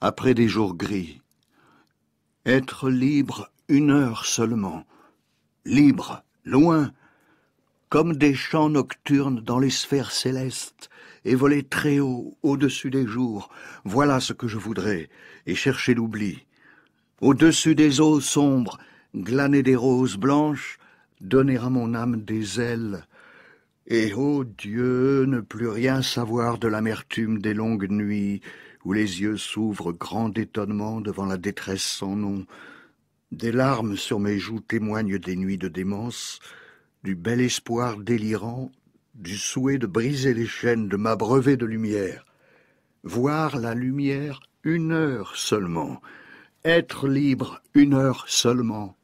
après des jours gris. Être libre une heure seulement, libre, loin, comme des chants nocturnes dans les sphères célestes, et voler très haut, au-dessus des jours, voilà ce que je voudrais, et chercher l'oubli. Au-dessus des eaux sombres, glaner des roses blanches, donner à mon âme des ailes, et ô oh Dieu, ne plus rien savoir de l'amertume des longues nuits, où les yeux s'ouvrent grand étonnement devant la détresse sans nom. Des larmes sur mes joues témoignent des nuits de démence, du bel espoir délirant, du souhait de briser les chaînes, de m'abreuver de lumière. Voir la lumière une heure seulement, être libre une heure seulement,